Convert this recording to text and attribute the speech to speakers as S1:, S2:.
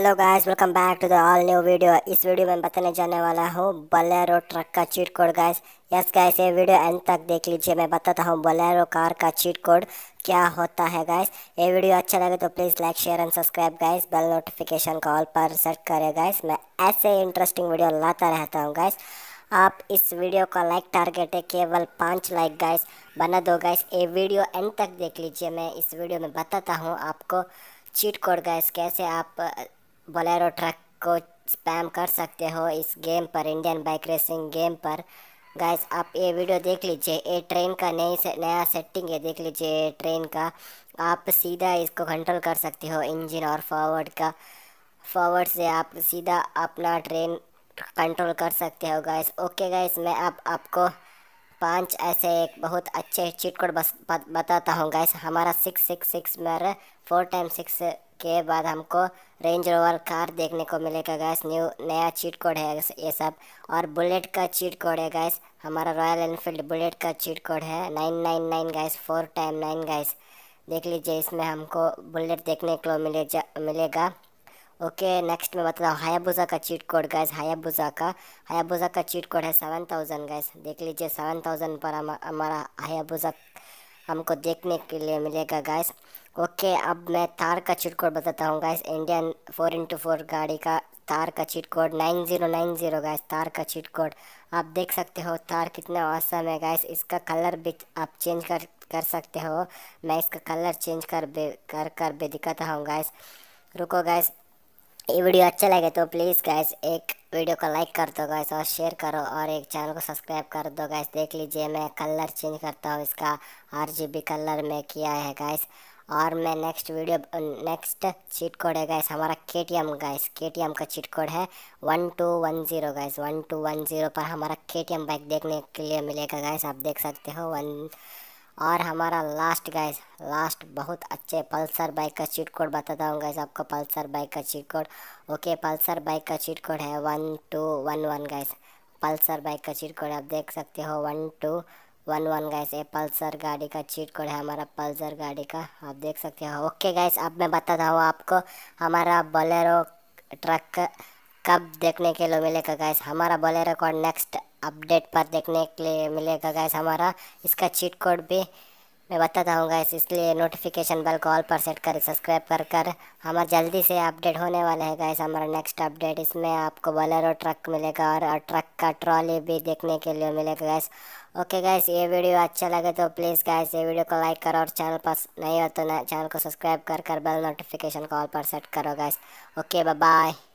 S1: hello guys welcome back to the all new video इस video में बताने जाने वाला हूँ बलेरो ट्रक का cheat code guys yes guys ये वीडियो एंड तक देख लीजिए मैं बताता हूँ बलेरो कार का चीट कोड क्या होता है गाइस ये वीडियो अच्छा लगे तो please like share and subscribe guys bell notification कॉल पर सेट करें गाइस मैं ऐसे इंटरेस्टिंग वीडियो लाता रहता हूँ गाइस आप इस वीडियो का लाइक टारगेट है केवल पाँच लाइक गाइस बना दो गाइस ये वीडियो एंड तक देख लीजिए मैं इस वीडियो में बताता हूँ आपको चीट कोड गाइस कैसे आप बोलेरो ट्रक को स्पैम कर सकते हो इस गेम पर इंडियन बाइक रेसिंग गेम पर गाइस आप ये वीडियो देख लीजिए ये ट्रेन का नई से, नया सेटिंग है देख लीजिए ट्रेन का आप सीधा इसको कंट्रोल कर सकते हो इंजन और फॉरवर्ड का फॉरवर्ड से आप सीधा अपना ट्रेन कंट्रोल कर सकते हो गाइस ओके गाइस मैं अब आप, आपको पांच ऐसे एक बहुत अच्छे चीट कोड बस बताता हूँ गैस हमारा सिक्स सिक्स सिक्स में फोर टाइम सिक्स के बाद हमको रेंज रोवर कार देखने को मिलेगा गैस न्यू नया चीट कोड है ये सब और बुलेट का चीट कोड है गैस हमारा रॉयल एनफील्ड बुलेट का चीट कोड है nine nine nine guys four time nine guys देख लीजिए इसमें हमको बुलेट देखने को मिले जा मिलेगा ओके नेक्स्ट मैं बता रहा हूँ हायाबुजा का चीट कोड गैस हायाबुजा का हायाबुजा का चीट कोड है सेवन थाउजेंड गैस देख लीजिए सेवन थाउजेंड पर हमारा हायाबुजा हमको देखने के लिए मिलेगा गैस ओके अब मैं तार का चीट कोड बताता हूँ guys Indian four into four गाड़ी का तार का cheat code nine zero nine zero guys Thar का चीट कोड आप देख सकते हो तार कितना औसम है गैस इसका कलर भी आप चेंज कर कर सकते हो मैं इसका कलर चेंज कर कर कर भी दिखाता हूँ गैस रुको गैस ये वीडियो अच्छा लगे तो प्लीज़ गैस एक वीडियो को लाइक कर दो गैस और शेयर करो और एक चैनल को सब्सक्राइब कर दो गैस देख लीजिए मैं कलर चेंज करता हूँ इसका आर कलर में किया है गैस और मैं next video next cheat code है गैस हमारा K T M gas K T M का चीट कोड है one two one zero gas one two one zero पर हमारा के टी एम बाइक देखने के लिए मिलेगा गैस आप देख सकते हो वन और हमारा लास्ट गाइस लास्ट बहुत अच्छे पल्सर बाइक का चीट कोड बताता हूँ गाइस आपको पल्सर बाइक का cheat code okay Pulsar bike का चीट कोड है one two one one guys Pulsar bike का चीट कोड आप देख सकते हो one two one one guys ये पल्सर गाड़ी का चीट कोड है हमारा पल्सर गाड़ी का आप देख सकते हो ओके गाइस अब मैं बताता हूँ आपको हमारा बोलेरो ट्रक कब देखने के लिए मिलेगा गाइस हमारा बोलेरो का नेक्स्ट अपडेट पर देखने के लिए मिलेगा गैस हमारा इसका चीट कोड भी मैं बताता हूँ गैस इसलिए नोटिफिकेशन बेल को ऑल पर सेट कर सब्सक्राइब कर कर हमारा जल्दी से अपडेट होने वाला है गैस हमारा नेक्स्ट अपडेट इसमें आपको बलेरो ट्रक मिलेगा और ट्रक का ट्रॉली भी देखने के लिए मिलेगा गैस ओके गैस ये वीडियो अच्छा लगे तो प्लीज़ गैस ये वीडियो को लाइक करो और चैनल पर नहीं हो तो चैनल को सब्सक्राइब कर कर बेल नोटिफिकेशन को ऑल पर सेट करो गैस ओके बाय